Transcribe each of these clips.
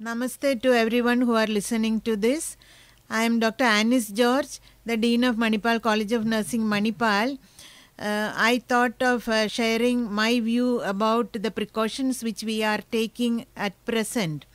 Namaste to everyone who are listening to this. I am Dr. Anis George, the Dean of Manipal College of Nursing, Manipal. Uh, I thought of uh, sharing my view about the precautions which we are taking at present.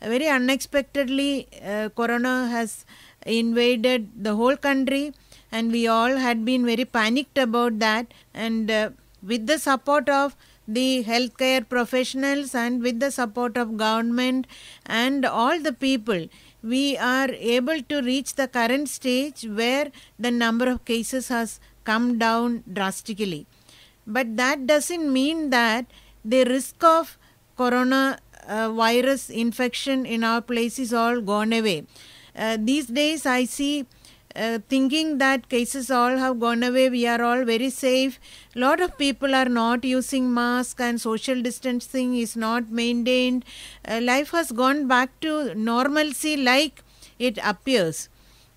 Very unexpectedly, uh, corona has invaded the whole country, and we all had been very panicked about that. And uh, with the support of the healthcare professionals and with the support of government and all the people we are able to reach the current stage where the number of cases has come down drastically but that doesn't mean that the risk of corona uh, virus infection in our place is all gone away uh, these days i see uh, thinking that cases all have gone away, we are all very safe. Lot of people are not using mask and social distancing is not maintained. Uh, life has gone back to normalcy like it appears.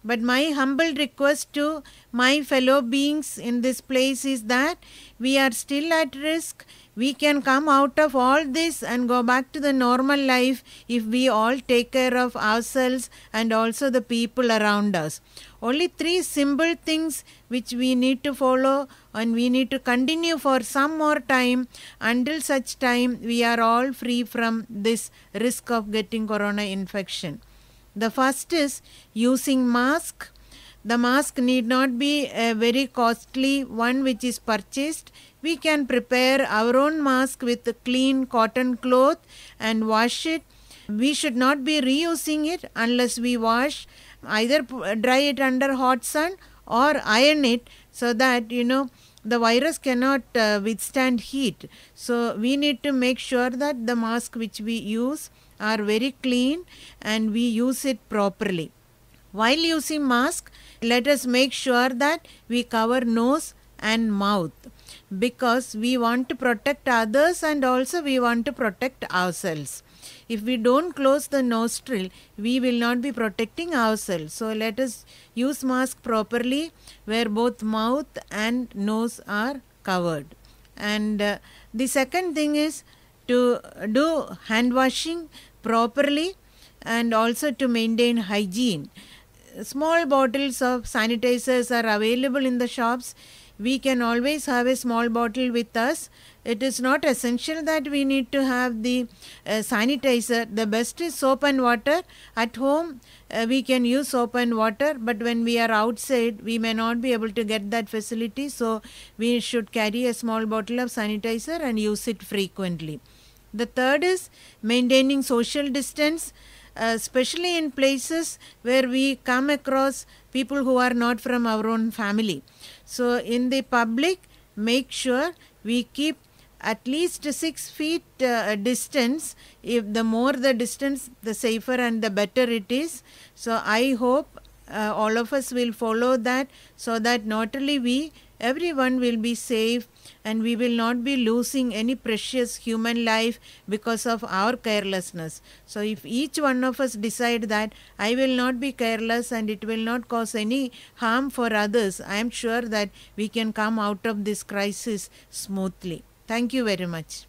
But my humble request to my fellow beings in this place is that we are still at risk we can come out of all this and go back to the normal life if we all take care of ourselves and also the people around us. Only three simple things which we need to follow and we need to continue for some more time until such time we are all free from this risk of getting corona infection. The first is using mask the mask need not be a very costly one which is purchased. We can prepare our own mask with clean cotton cloth and wash it. We should not be reusing it unless we wash, either dry it under hot sun or iron it so that you know the virus cannot uh, withstand heat. So we need to make sure that the mask which we use are very clean and we use it properly. While using mask, let us make sure that we cover nose and mouth because we want to protect others and also we want to protect ourselves. If we don't close the nostril, we will not be protecting ourselves. So let us use mask properly where both mouth and nose are covered. And uh, the second thing is to do hand washing properly and also to maintain hygiene small bottles of sanitizers are available in the shops. We can always have a small bottle with us. It is not essential that we need to have the uh, sanitizer. The best is soap and water. At home, uh, we can use soap and water, but when we are outside, we may not be able to get that facility. So, we should carry a small bottle of sanitizer and use it frequently. The third is maintaining social distance. Uh, especially in places where we come across people who are not from our own family. So, in the public, make sure we keep at least six feet uh, distance. If the more the distance, the safer and the better it is. So I hope uh, all of us will follow that so that not only we everyone will be safe and we will not be losing any precious human life because of our carelessness so if each one of us decide that i will not be careless and it will not cause any harm for others i am sure that we can come out of this crisis smoothly thank you very much